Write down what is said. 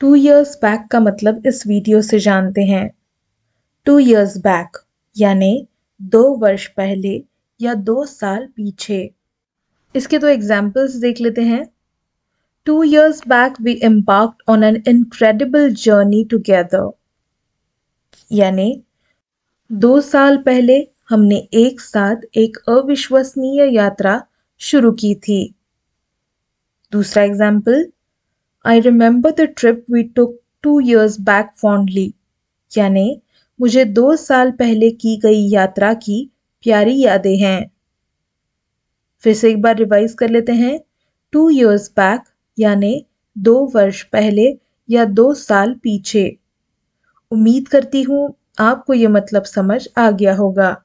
to years back का मतलब इस वीडियो से जानते हैं टू ईयर्स बैक यानी दो वर्ष पहले या दो साल पीछे इसके दो तो एग्जाम्पल्स देख लेते हैं two years back we embarked on an incredible journey together यानी दो साल पहले हमने एक साथ एक अविश्वसनीय यात्रा शुरू की थी दूसरा example I remember the trip we took two years back fondly यानी मुझे दो साल पहले की गई यात्रा की प्यारी यादें हैं फिर से एक बार रिवाइज कर लेते हैं टू ईयर्स बैक यानी दो वर्ष पहले या दो साल पीछे उम्मीद करती हूँ आपको ये मतलब समझ आ गया होगा